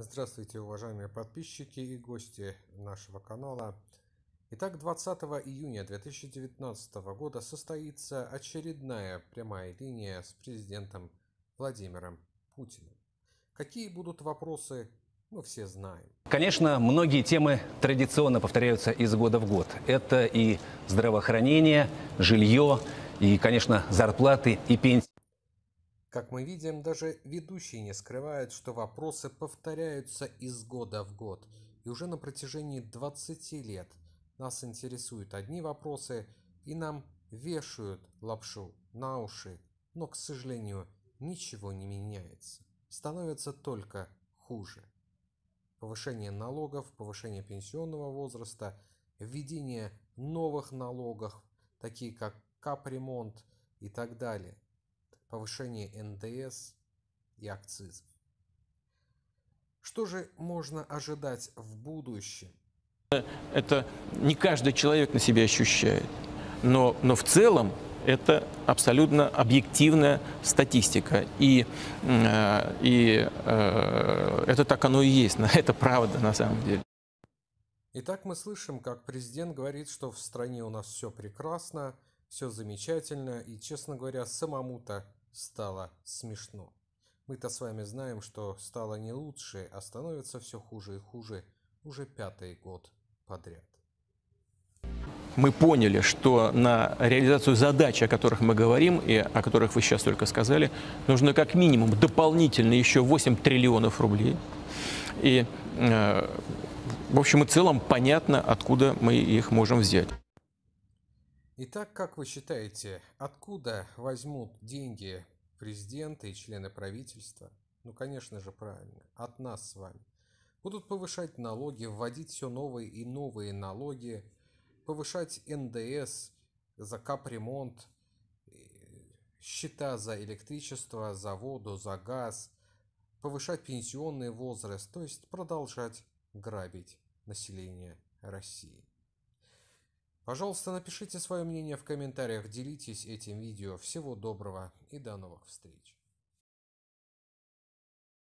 Здравствуйте, уважаемые подписчики и гости нашего канала. Итак, 20 июня 2019 года состоится очередная прямая линия с президентом Владимиром Путиным. Какие будут вопросы, мы все знаем. Конечно, многие темы традиционно повторяются из года в год. Это и здравоохранение, жилье, и, конечно, зарплаты и пенсии. Как мы видим, даже ведущие не скрывают, что вопросы повторяются из года в год, и уже на протяжении 20 лет нас интересуют одни вопросы, и нам вешают лапшу на уши, но, к сожалению, ничего не меняется. Становится только хуже. Повышение налогов, повышение пенсионного возраста, введение новых налогов, такие как капремонт и так далее – повышение НДС и акцизов. Что же можно ожидать в будущем? Это не каждый человек на себе ощущает, но, но в целом это абсолютно объективная статистика. И, э, и э, это так оно и есть, это правда на самом деле. Итак, мы слышим, как президент говорит, что в стране у нас все прекрасно, все замечательно, и, честно говоря, самому-то Стало смешно. Мы-то с вами знаем, что стало не лучше, а становится все хуже и хуже уже пятый год подряд. Мы поняли, что на реализацию задач, о которых мы говорим и о которых вы сейчас только сказали, нужно как минимум дополнительно еще 8 триллионов рублей. И, э, в общем и целом, понятно, откуда мы их можем взять. Итак, как вы считаете, откуда возьмут деньги президенты и члены правительства? Ну, конечно же, правильно, от нас с вами. Будут повышать налоги, вводить все новые и новые налоги, повышать НДС за капремонт, э, счета за электричество, за воду, за газ, повышать пенсионный возраст, то есть продолжать грабить население России. Пожалуйста, напишите свое мнение в комментариях, делитесь этим видео. Всего доброго и до новых встреч.